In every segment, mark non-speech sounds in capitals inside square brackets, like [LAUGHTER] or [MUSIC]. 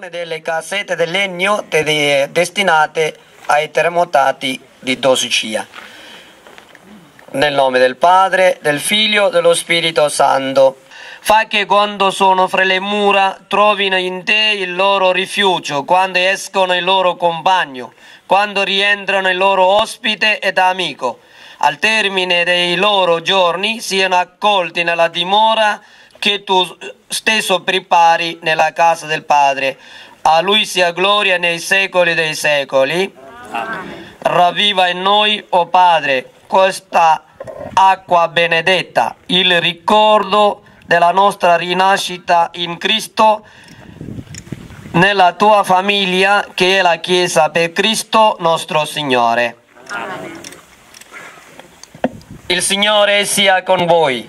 una delle casette del legno destinate ai terremotati di Dosicia. Nel nome del Padre, del Figlio, dello Spirito Santo. Fa che quando sono fra le mura trovino in te il loro rifugio, quando escono il loro compagno, quando rientrano il loro ospite ed amico. Al termine dei loro giorni siano accolti nella dimora che tu stesso prepari nella casa del Padre. A Lui sia gloria nei secoli dei secoli. Amen. Ravviva in noi, o oh Padre, questa acqua benedetta, il ricordo della nostra rinascita in Cristo, nella tua famiglia che è la Chiesa per Cristo nostro Signore. Amen. Il Signore sia con voi.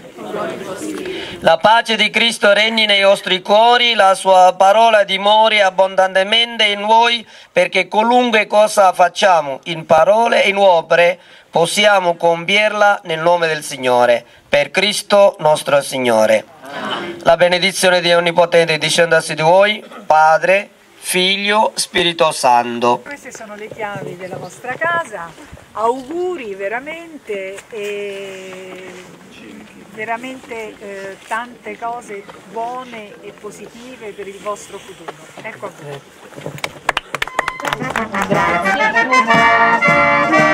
La pace di Cristo regni nei vostri cuori, la sua parola dimori abbondantemente in voi, perché qualunque cosa facciamo, in parole e in opere, possiamo compierla nel nome del Signore, per Cristo nostro Signore. La benedizione di Onnipotente su di voi, Padre, Figlio, Spirito Santo. Queste sono le chiavi della vostra casa, auguri veramente e veramente eh, tante cose buone e positive per il vostro futuro. Ecco a voi. Grazie.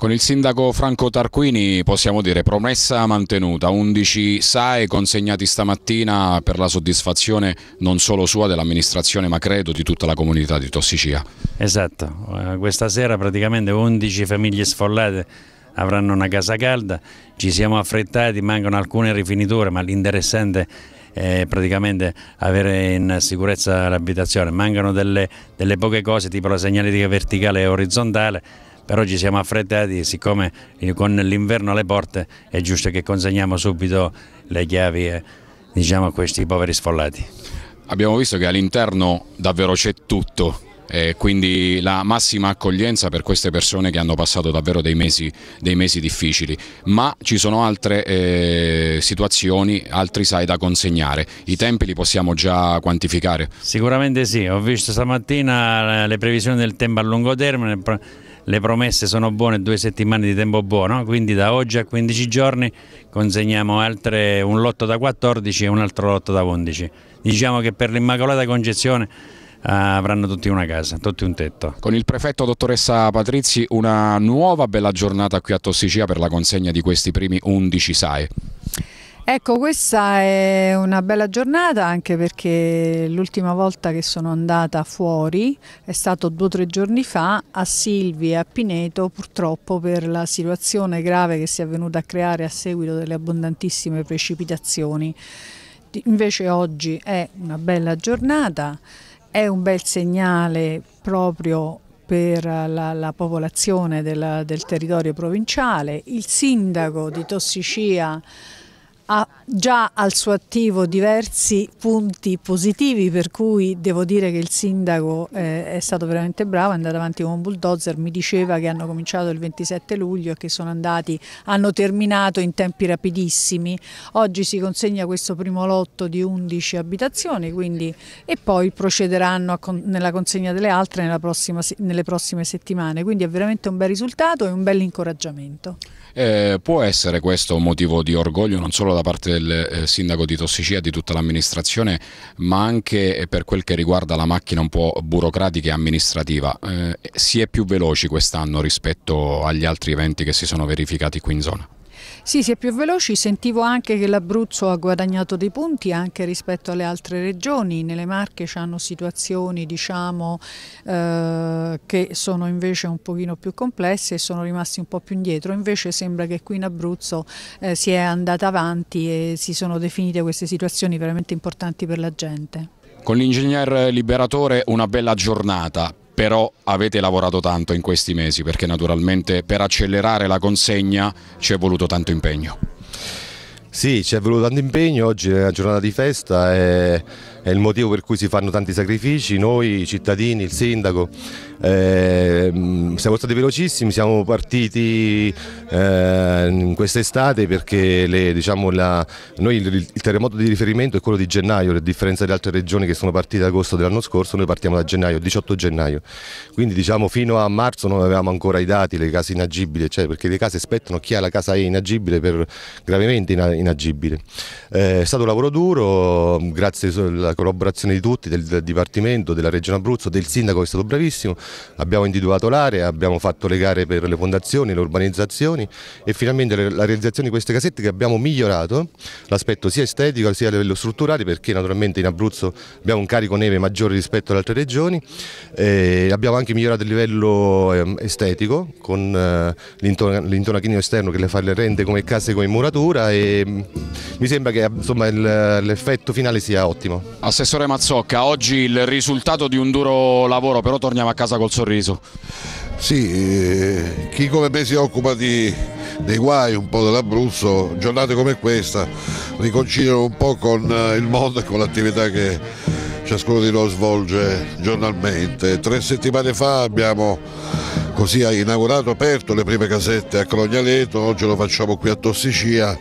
Con il sindaco Franco Tarquini possiamo dire promessa mantenuta, 11 SAE consegnati stamattina per la soddisfazione non solo sua dell'amministrazione ma credo di tutta la comunità di Tossicia. Esatto, eh, questa sera praticamente 11 famiglie sfollate avranno una casa calda, ci siamo affrettati, mancano alcune rifiniture ma l'interessante è praticamente avere in sicurezza l'abitazione. Mancano delle, delle, poche cose tipo la segnaletica verticale e orizzontale però ci siamo affrettati e siccome con l'inverno alle porte è giusto che consegniamo subito le chiavi diciamo, a questi poveri sfollati. Abbiamo visto che all'interno davvero c'è tutto, eh, quindi la massima accoglienza per queste persone che hanno passato davvero dei mesi, dei mesi difficili, ma ci sono altre eh, situazioni, altri sai da consegnare, i tempi li possiamo già quantificare? Sicuramente sì, ho visto stamattina eh, le previsioni del tempo a lungo termine, le promesse sono buone, due settimane di tempo buono, quindi da oggi a 15 giorni consegniamo altre, un lotto da 14 e un altro lotto da 11. Diciamo che per l'Immacolata Concezione eh, avranno tutti una casa, tutti un tetto. Con il prefetto dottoressa Patrizi una nuova bella giornata qui a Tossicia per la consegna di questi primi 11 SAE. Ecco, questa è una bella giornata anche perché l'ultima volta che sono andata fuori è stato due o tre giorni fa a Silvi e a Pineto purtroppo per la situazione grave che si è venuta a creare a seguito delle abbondantissime precipitazioni. Invece oggi è una bella giornata, è un bel segnale proprio per la, la popolazione della, del territorio provinciale. Il sindaco di Tossicia ha già al suo attivo diversi punti positivi per cui devo dire che il sindaco eh, è stato veramente bravo, è andato avanti con un bulldozer, mi diceva che hanno cominciato il 27 luglio e che sono andati, hanno terminato in tempi rapidissimi, oggi si consegna questo primo lotto di 11 abitazioni quindi, e poi procederanno con, nella consegna delle altre prossima, nelle prossime settimane, quindi è veramente un bel risultato e un bel incoraggiamento. Eh, può essere questo un motivo di orgoglio non solo da parte del eh, sindaco di Tossicia e di tutta l'amministrazione, ma anche eh, per quel che riguarda la macchina un po' burocratica e amministrativa. Eh, si è più veloci quest'anno rispetto agli altri eventi che si sono verificati qui in zona? Sì, si è più veloci, sentivo anche che l'Abruzzo ha guadagnato dei punti anche rispetto alle altre regioni, nelle Marche hanno situazioni diciamo, eh, che sono invece un pochino più complesse e sono rimasti un po' più indietro, invece sembra che qui in Abruzzo eh, si è andata avanti e si sono definite queste situazioni veramente importanti per la gente. Con l'ingegner liberatore una bella giornata, però avete lavorato tanto in questi mesi perché naturalmente per accelerare la consegna ci è voluto tanto impegno. Sì, ci è voluto tanto impegno, oggi è una giornata di festa e è il motivo per cui si fanno tanti sacrifici, noi, i cittadini, il sindaco, eh, siamo stati velocissimi, siamo partiti eh, quest'estate perché le, diciamo, la, noi il, il, terremoto di riferimento è quello di gennaio, a differenza di altre regioni che sono partite ad agosto dell'anno scorso, noi partiamo da gennaio, 18 gennaio, quindi diciamo, fino a marzo non avevamo ancora i dati, le case inagibili, cioè, perché le case aspettano chi ha la casa inagibile per gravemente inagibile. Eh, è stato un lavoro duro, grazie alla la collaborazione di tutti, del, Dipartimento, della Regione Abruzzo, del Sindaco che è stato bravissimo, abbiamo individuato l'area, abbiamo fatto le gare per le fondazioni, le urbanizzazioni e finalmente la realizzazione di queste casette che abbiamo migliorato l'aspetto sia estetico sia a livello strutturale perché naturalmente in Abruzzo abbiamo un carico neve maggiore rispetto ad altre regioni, eh, abbiamo anche migliorato il livello ehm, estetico con eh, l'intonachino esterno che le, fa, le rende come case come muratura e mm, mi sembra che l'effetto finale sia ottimo. Assessore Mazzocca, oggi il risultato di un duro lavoro, però torniamo a casa col sorriso. Sì, eh, chi come me si occupa di, dei guai un po' dell'Abruzzo, giornate come questa riconciliano un po' con eh, il mondo e con l'attività che ciascuno di noi svolge giornalmente. Tre settimane fa abbiamo così inaugurato, aperto le prime casette a Crognaleto, oggi lo facciamo qui a Tossicia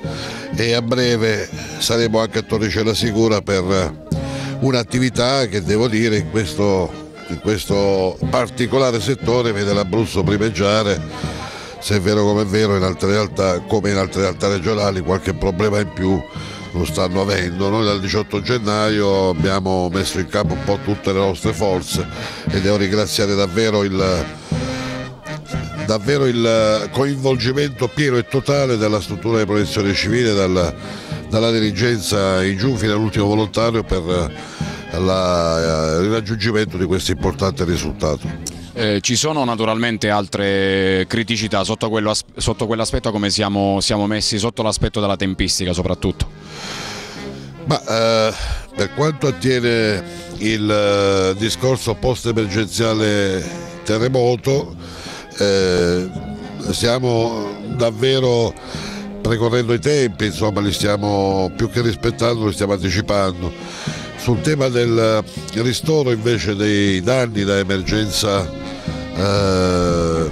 e a breve saremo anche a Torricella Sicura per un'attività che devo dire in questo, in questo particolare settore vede l'Abruzzo primeggiare se è vero come è vero in altre realtà, come in altre realtà regionali qualche problema in più lo stanno avendo. Noi dal 18 gennaio abbiamo messo in campo un po' tutte le nostre forze e devo ringraziare davvero il, davvero il coinvolgimento pieno e totale della struttura di protezione civile, dal, dalla dirigenza in giù fino all'ultimo volontario per eh, la, eh, il raggiungimento di questo importante risultato. Eh, ci sono naturalmente altre criticità sotto, quell'aspetto come siamo, siamo, messi, sotto l'aspetto della tempistica soprattutto? Ma, eh, per quanto attiene il eh, discorso post-emergenziale terremoto, siamo davvero precorrendo i tempi, insomma li stiamo più che rispettando, li stiamo anticipando. Sul tema del ristoro invece dei danni da emergenza, eh,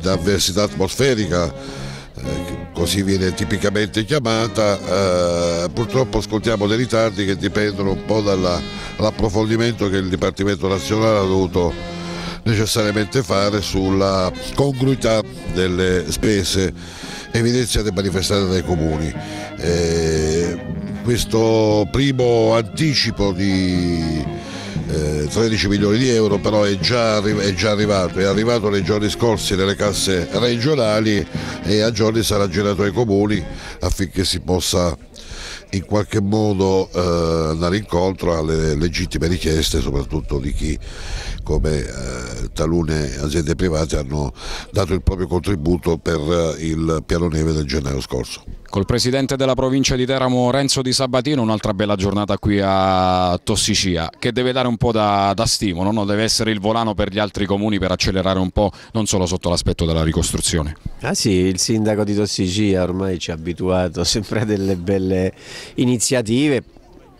da avversità atmosferica, eh, così viene tipicamente chiamata, eh, purtroppo ascoltiamo dei ritardi che dipendono un po' dall'approfondimento che il Dipartimento nazionale ha dovuto necessariamente fare sulla congruità delle spese evidenziate e manifestate dai comuni. Eh, questo primo anticipo di eh, 13 milioni di euro però è già, è già, arrivato, è arrivato nei giorni scorsi nelle casse regionali e a giorni sarà girato ai comuni affinché si possa in qualche modo eh, andare incontro alle legittime richieste soprattutto di chi come eh, talune aziende private hanno dato il proprio contributo per eh, il piano neve del gennaio scorso. Col presidente della provincia di Teramo Renzo Di Sabatino, un'altra bella giornata qui a Tossicia, che deve dare un po' da, da stimolo, no? deve essere il volano per gli altri comuni per accelerare un po', non solo sotto l'aspetto della ricostruzione. Ah sì, il sindaco di Tossicia ormai ci ha abituato [LAUGHS] sempre a delle belle iniziative,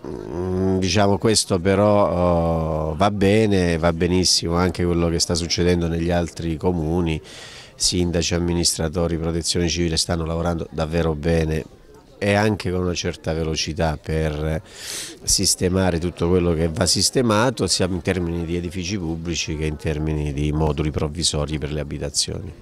mm, diciamo questo però oh, va bene, va benissimo anche quello che sta succedendo negli altri comuni sindaci, amministratori, protezione civile stanno lavorando davvero bene e anche con una certa velocità per sistemare tutto quello che va sistemato sia in termini di edifici pubblici che in termini di moduli provvisori per le abitazioni.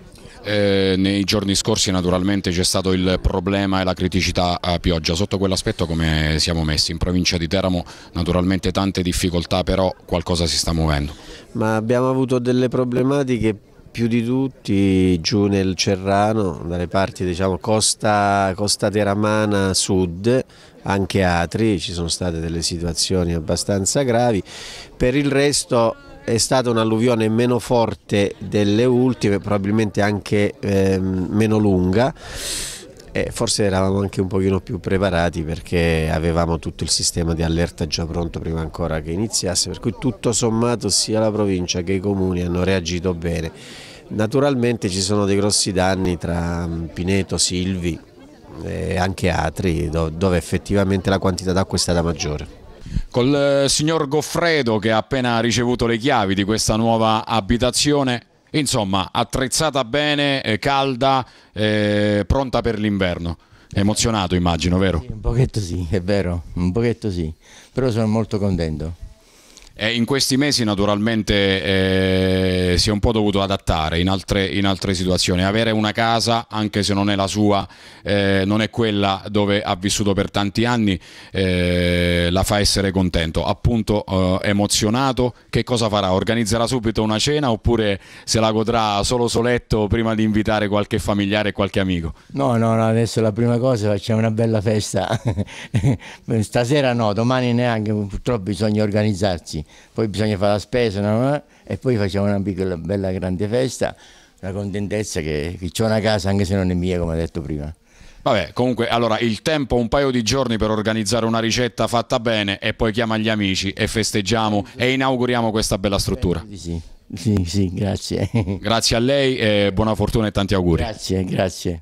Eh, nei giorni scorsi naturalmente c'è stato il problema e la criticità a pioggia, sotto quell'aspetto come siamo messi? In provincia di Teramo naturalmente tante difficoltà però qualcosa si sta muovendo. Ma abbiamo avuto delle problematiche più di tutti giù nel Cerrano, dalle parti diciamo costa, costa Teramana sud, anche Atri, ci sono state delle situazioni abbastanza gravi, per il resto è stata un'alluvione meno forte delle ultime, probabilmente anche eh, meno lunga e forse eravamo anche un pochino più preparati perché avevamo tutto il sistema di allerta già pronto prima ancora che iniziasse, per cui tutto sommato sia la provincia che i comuni hanno reagito bene. Naturalmente ci sono dei grossi danni tra mm, Pineto, Silvi e anche Atri dove effettivamente la quantità d'acqua è stata maggiore. Col eh, signor Goffredo che ha appena ricevuto le chiavi di questa nuova abitazione Insomma, attrezzata bene, eh, calda, eh, pronta per l'inverno. Emozionato immagino, vero? Sì, un pochetto sì, è vero, un pochetto sì, però sono molto contento. Eh, in questi mesi naturalmente eh, si è un po' dovuto adattare in altre, in altre, situazioni. Avere una casa, anche se non è la sua, eh, non è quella dove ha vissuto per tanti anni, eh, la fa essere contento, appunto eh, emozionato. Che cosa farà? Organizzerà subito una cena oppure se la godrà solo soletto prima di invitare qualche familiare e qualche amico? No, no, no, adesso la prima cosa facciamo una bella festa. [LAUGHS] Stasera no, domani neanche, purtroppo bisogna organizzarsi poi bisogna fare la spesa no? e poi facciamo una piccola bella grande festa, la contentezza che, che c'è una casa anche se non è mia come ho detto prima. Vabbè, comunque, allora il tempo un paio di giorni per organizzare una ricetta fatta bene e poi chiama gli amici e festeggiamo e inauguriamo questa bella struttura. sì, sì, sì grazie. Grazie a lei e buona fortuna e tanti auguri. Grazie, grazie.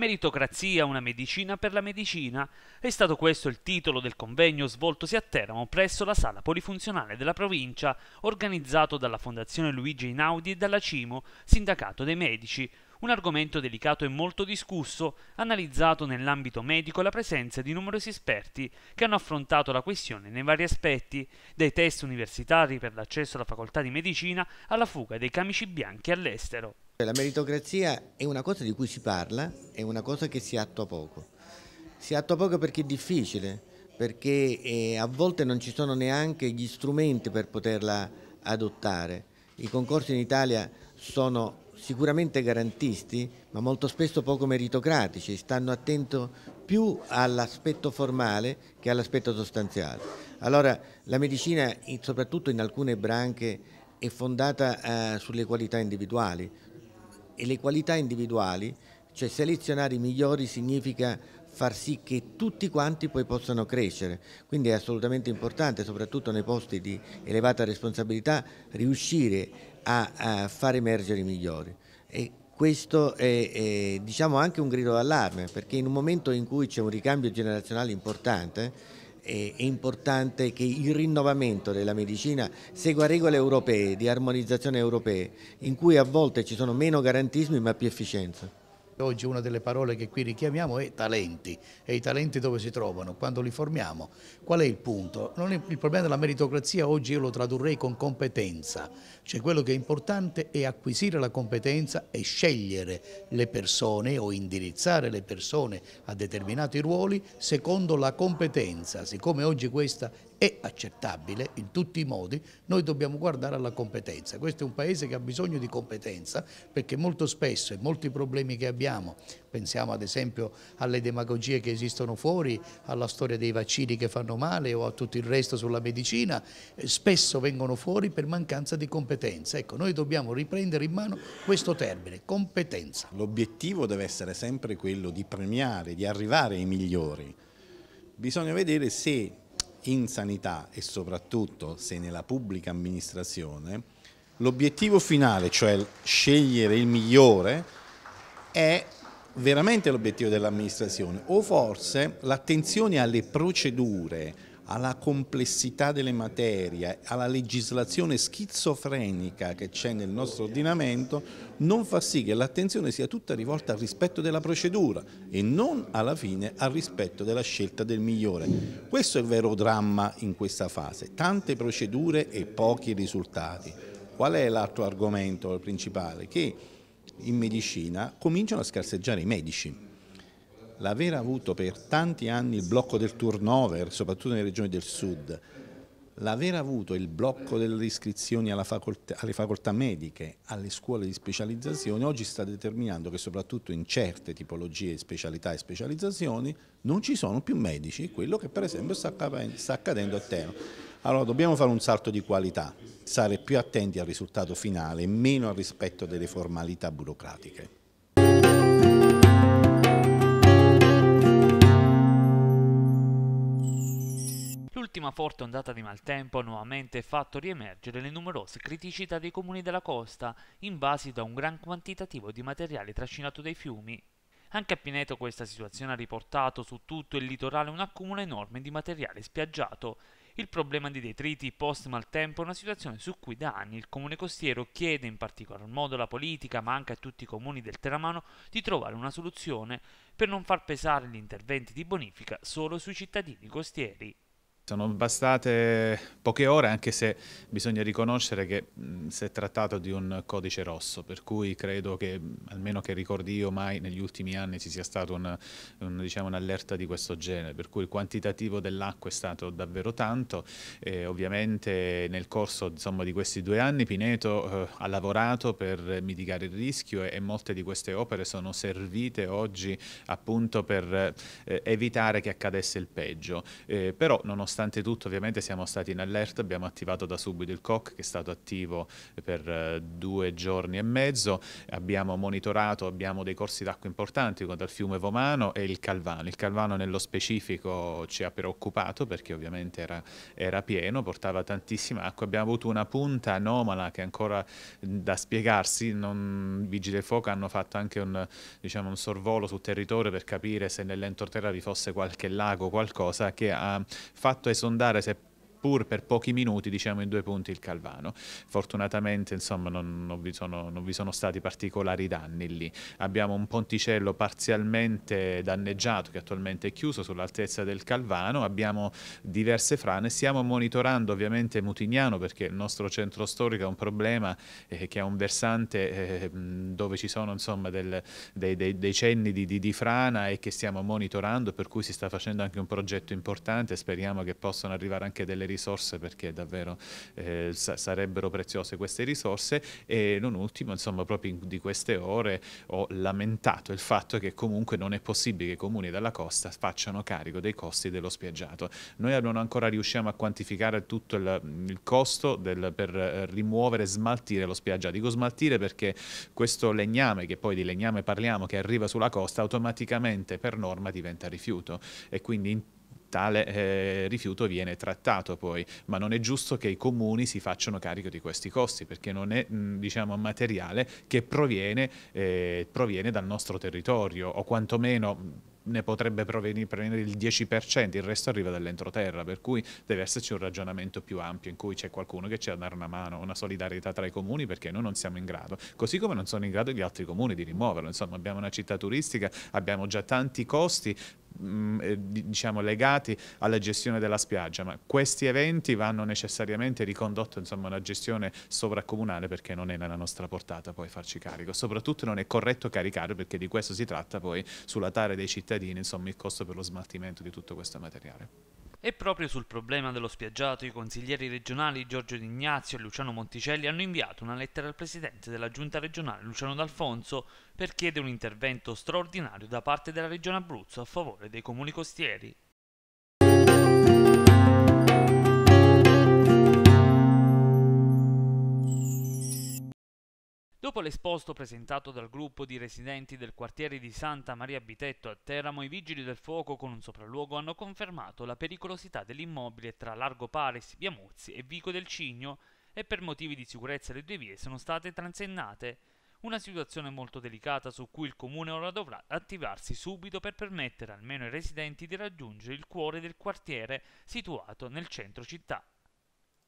meritocrazia una medicina per la medicina è stato questo il titolo del convegno svoltosi a Teramo presso la sala polifunzionale della provincia organizzato dalla Fondazione Luigi Einaudi e dalla CIMO, Sindacato dei Medici, un argomento delicato e molto discusso, analizzato nell'ambito medico la presenza di numerosi esperti che hanno affrontato la questione nei vari aspetti, dai test universitari per l'accesso alla facoltà di medicina alla fuga dei camici bianchi all'estero. Cioè, la meritocrazia è una cosa di cui si parla, è una cosa che si attua poco. Si attua poco perché è difficile, perché eh, a volte non ci sono neanche gli strumenti per poterla adottare. I concorsi in Italia sono sicuramente garantisti, ma molto spesso poco meritocratici, stanno attento più all'aspetto formale che all'aspetto sostanziale. Allora la medicina, soprattutto in alcune branche, è fondata eh, sulle qualità individuali, e le qualità individuali, cioè selezionare i migliori significa far sì che tutti quanti poi possano crescere, quindi è assolutamente importante, soprattutto nei posti di elevata responsabilità, riuscire a, a far emergere i migliori. E questo è, è diciamo, anche un grido d'allarme, perché in un momento in cui c'è un ricambio generazionale importante, è importante che il rinnovamento della medicina segua regole europee, di armonizzazione europee, in cui a volte ci sono meno garantismi ma più efficienza. Oggi una delle parole che qui richiamiamo è talenti e i talenti dove si trovano, quando li formiamo. Qual è il punto? È, il problema della meritocrazia oggi io lo tradurrei con competenza, cioè quello che è importante è acquisire la competenza e scegliere le persone o indirizzare le persone a determinati ruoli secondo la competenza, siccome oggi questa è accettabile in tutti i modi, noi dobbiamo guardare alla competenza. Questo è un paese che ha bisogno di competenza perché molto spesso e molti problemi che abbiamo, pensiamo ad esempio alle demagogie che esistono fuori, alla storia dei vaccini che fanno male o a tutto il resto sulla medicina, eh, spesso vengono fuori per mancanza di competenza. Ecco, noi dobbiamo riprendere in mano questo termine, competenza. L'obiettivo deve essere sempre quello di premiare, di arrivare ai migliori. Bisogna vedere se in sanità e soprattutto se nella pubblica amministrazione, l'obiettivo finale, cioè scegliere il migliore, è veramente l'obiettivo dell'amministrazione o forse l'attenzione alle procedure, alla complessità delle materie, alla legislazione schizofrenica che c'è nel nostro ordinamento, non fa sì che l'attenzione sia tutta rivolta al rispetto della procedura e non alla fine al rispetto della scelta del migliore. Questo è il vero dramma in questa fase, tante procedure e pochi risultati. Qual è l'altro argomento principale? Che in medicina cominciano a scarseggiare i medici l'aver avuto per tanti anni il blocco del turnover, soprattutto nelle regioni del sud, l'aver avuto il blocco delle iscrizioni facoltà, alle facoltà mediche, alle scuole di specializzazione, oggi sta determinando che soprattutto in certe tipologie, specialità e specializzazioni non ci sono più medici, quello che per esempio sta accadendo a Terno. Allora dobbiamo fare un salto di qualità, stare più attenti al risultato finale, e meno al rispetto delle formalità burocratiche. L'ultima forte ondata di maltempo ha nuovamente fatto riemergere le numerose criticità dei comuni della costa, invasi da un gran quantitativo di materiale trascinato dai fiumi. Anche a Pineto questa situazione ha riportato su tutto il litorale un accumulo enorme di materiale spiaggiato. Il problema di detriti post maltempo è una situazione su cui da anni il comune costiero chiede in particolar modo alla politica, ma anche a tutti i comuni del Teramano, di trovare una soluzione per non far pesare gli interventi di bonifica solo sui cittadini costieri. Sono bastate poche ore, anche se bisogna riconoscere che mh, si è trattato di un codice rosso, per cui credo che, almeno che ricordi io, mai negli ultimi anni ci sia stata un'allerta un, diciamo, un di questo genere, per cui il quantitativo dell'acqua è stato davvero tanto. E ovviamente nel corso insomma, di questi due anni Pineto eh, ha lavorato per mitigare il rischio e, e, molte di queste opere sono servite oggi appunto per eh, evitare che accadesse il peggio. Eh, però, nonostante nonostante tutto ovviamente siamo stati in allerta, abbiamo attivato da subito il COC che è stato attivo per eh, due giorni e mezzo, abbiamo monitorato, abbiamo dei corsi d'acqua importanti come dal fiume Vomano e il Calvano, il Calvano nello specifico ci ha preoccupato perché ovviamente era, era pieno, portava tantissima acqua, abbiamo avuto una punta anomala che ancora da spiegarsi, non, Vigili del Fuoco hanno fatto anche un, diciamo, un sorvolo sul territorio per capire se nell'entroterra vi fosse qualche lago, o qualcosa che ha fatto fatto sondare se pur per pochi minuti diciamo in due punti il Calvano. Fortunatamente insomma, non, non, vi sono, non, vi sono, stati particolari danni lì. Abbiamo un ponticello parzialmente danneggiato che attualmente è chiuso sull'altezza del Calvano, abbiamo diverse frane, stiamo monitorando ovviamente Mutignano perché il nostro centro storico è un problema eh, che ha un versante eh, dove ci sono insomma, del, dei, dei, dei, di, di, di frana e che stiamo monitorando per cui si sta facendo anche un progetto importante, speriamo che possano arrivare anche delle risorse perché davvero eh, sa sarebbero preziose queste risorse e non ultimo insomma proprio in, di queste ore ho lamentato il fatto che comunque non è possibile che i comuni della costa facciano carico dei costi dello spiaggiato. Noi non ancora riusciamo a quantificare tutto il, il costo del, per eh, rimuovere e smaltire lo spiaggiato. Dico smaltire perché questo legname, che poi di legname parliamo, che arriva sulla costa automaticamente per norma diventa rifiuto e quindi tale eh, rifiuto viene trattato poi, ma non è giusto che i comuni si facciano carico di questi costi perché non è mh, mm, diciamo, materiale che proviene, eh, proviene dal nostro territorio o quantomeno mm, ne potrebbe provenire il 10%, il resto arriva dall'entroterra, per cui deve esserci un ragionamento più ampio in cui c'è qualcuno che ci ha dare una mano, una solidarietà tra i comuni perché noi non siamo in grado, così come non sono in grado gli altri comuni di rimuoverlo, insomma abbiamo una città turistica, abbiamo già tanti costi, mh, mm, eh, diciamo, legati alla gestione della spiaggia, ma questi eventi vanno necessariamente ricondotti insomma, a una gestione sovracomunale perché non è nella nostra portata poi farci carico, soprattutto non è corretto caricare perché di questo si tratta poi sulla tare dei cittadini insomma, il costo per lo smaltimento di tutto questo materiale. E proprio sul problema dello spiaggiato i consiglieri regionali Giorgio D'Ignazio e Luciano Monticelli hanno inviato una lettera al presidente della giunta regionale Luciano D'Alfonso per chiedere un intervento straordinario da parte della regione Abruzzo a favore dei comuni costieri. Dopo l'esposto presentato dal gruppo di residenti del quartiere di Santa Maria Bitetto a Teramo, i vigili del fuoco con un sopralluogo hanno confermato la pericolosità dell'immobile tra Largo Paris, Viamuzzi e Vico del Cigno e per motivi di sicurezza le due vie sono state transennate. Una situazione molto delicata su cui il comune ora dovrà attivarsi subito per permettere almeno ai residenti di raggiungere il cuore del quartiere situato nel centro città.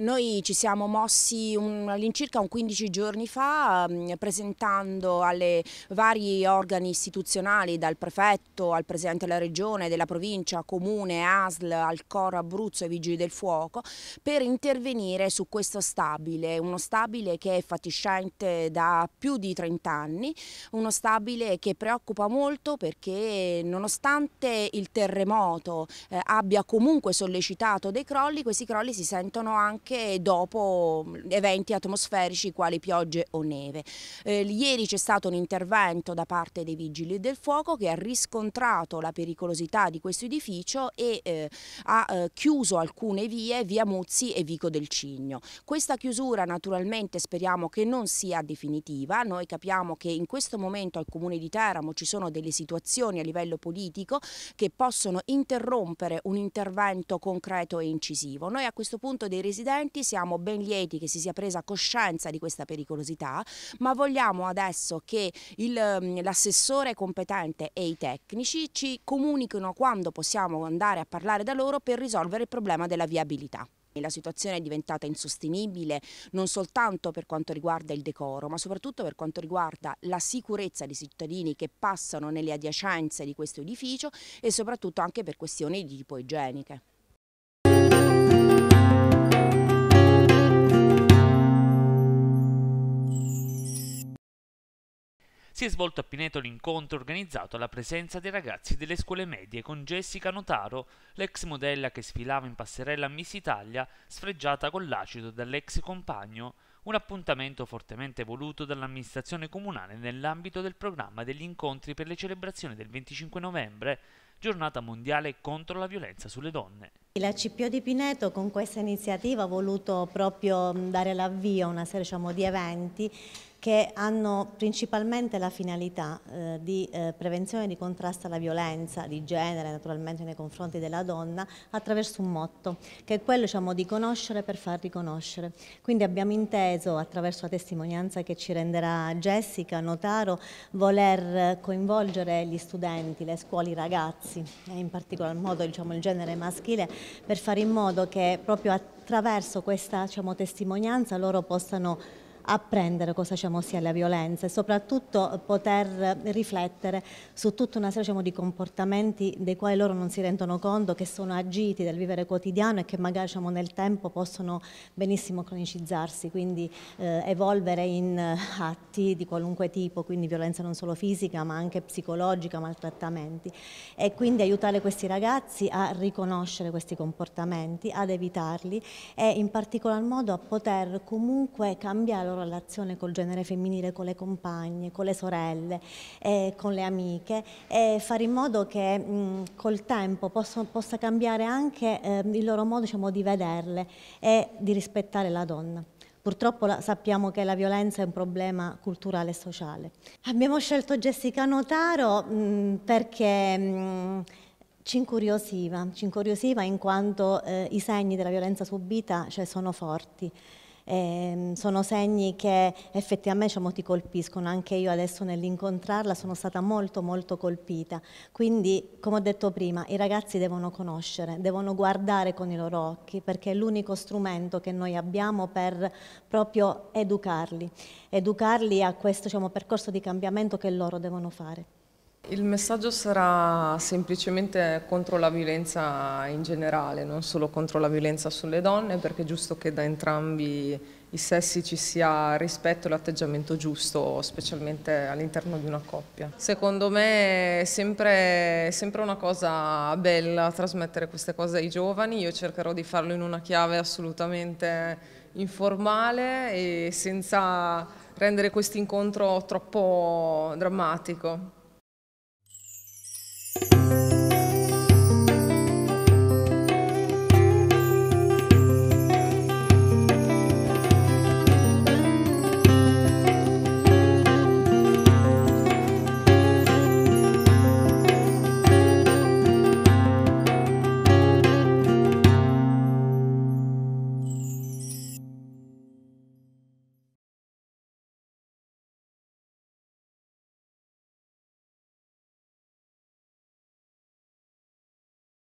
Noi ci siamo mossi all'incirca un 15 giorni fa mm, presentando alle vari organi istituzionali dal prefetto al presidente della regione, della provincia, comune, ASL, al Coro Abruzzo e Vigili del Fuoco per intervenire su questo stabile, uno stabile che è fatiscente da più di 30 anni, uno stabile che preoccupa molto perché nonostante il terremoto eh, abbia comunque sollecitato dei crolli, questi crolli si sentono anche anche dopo eventi atmosferici quali piogge o neve. Eh, ieri c'è stato un intervento da parte dei vigili del fuoco che ha riscontrato la pericolosità di questo edificio e eh, ha eh, chiuso alcune vie, via Muzzi e Vico del Cigno. Questa chiusura naturalmente speriamo che non sia definitiva, noi capiamo che in questo momento al Comune di Teramo ci sono delle situazioni a livello politico che possono interrompere un intervento concreto e incisivo. Noi a questo punto dei residenti studenti, siamo ben lieti che si sia presa coscienza di questa pericolosità, ma vogliamo adesso che mm, l'assessore competente e i tecnici ci comunichino quando possiamo andare a parlare da loro per risolvere il problema della viabilità. La situazione è diventata insostenibile non soltanto per quanto riguarda il decoro, ma soprattutto per quanto riguarda la sicurezza dei cittadini che passano nelle adiacenze di questo edificio e soprattutto anche per questioni di tipo igieniche. si è svolto a Pineto l'incontro organizzato alla presenza dei ragazzi delle scuole medie con Jessica Notaro, l'ex modella che sfilava in passerella a Miss Italia, sfregiata con l'acido dall'ex compagno, un appuntamento fortemente voluto dall'amministrazione comunale nell'ambito del programma degli incontri per le celebrazioni del 25 novembre, giornata mondiale contro la violenza sulle donne. La CPO di Pineto con questa iniziativa ha voluto proprio dare l'avvio a una serie diciamo, di eventi che hanno principalmente la finalità eh, di eh, prevenzione e di contrasto alla violenza di genere naturalmente nei confronti della donna attraverso un motto che è quello diciamo, di conoscere per far riconoscere. Quindi abbiamo inteso attraverso la testimonianza che ci renderà Jessica Notaro voler coinvolgere gli studenti, le scuole, i ragazzi e in particolar modo diciamo, il genere maschile per fare in modo che proprio attraverso questa diciamo, testimonianza loro possano apprendere cosa c'è sia la violenza e soprattutto poter riflettere su tutta una serie diciamo, di comportamenti dei quali loro non si rendono conto, che sono agiti del vivere quotidiano e che magari diciamo, nel tempo possono benissimo cronicizzarsi, quindi eh, evolvere in atti di qualunque tipo, quindi violenza non solo fisica ma anche psicologica, maltrattamenti e quindi aiutare questi ragazzi a riconoscere questi comportamenti, ad evitarli e in particolar modo a poter comunque cambiare loro relazione col genere femminile, con le compagne, con le sorelle, eh, con le amiche e fare in modo che mh, col tempo posso, possa cambiare anche eh, il loro modo diciamo, di vederle e di rispettare la donna. Purtroppo sappiamo che la violenza è un problema culturale e sociale. Abbiamo scelto Jessica Notaro mh, perché... Mh, ci incuriosiva, ci incuriosiva in quanto eh, i segni della violenza subita cioè, sono forti eh, sono segni che effettivamente diciamo, ti colpiscono, anche io adesso nell'incontrarla sono stata molto molto colpita, quindi come ho detto prima i ragazzi devono conoscere, devono guardare con i loro occhi perché è l'unico strumento che noi abbiamo per proprio educarli, educarli a questo diciamo, percorso di cambiamento che loro devono fare. Il messaggio sarà semplicemente contro la violenza in generale, non solo contro la violenza sulle donne, perché è giusto che da entrambi i sessi ci sia rispetto e l'atteggiamento giusto, specialmente all'interno di una coppia. Secondo me è sempre, è sempre una cosa bella trasmettere queste cose ai giovani, io cercherò di farlo in una chiave assolutamente informale e senza rendere questo incontro troppo drammatico.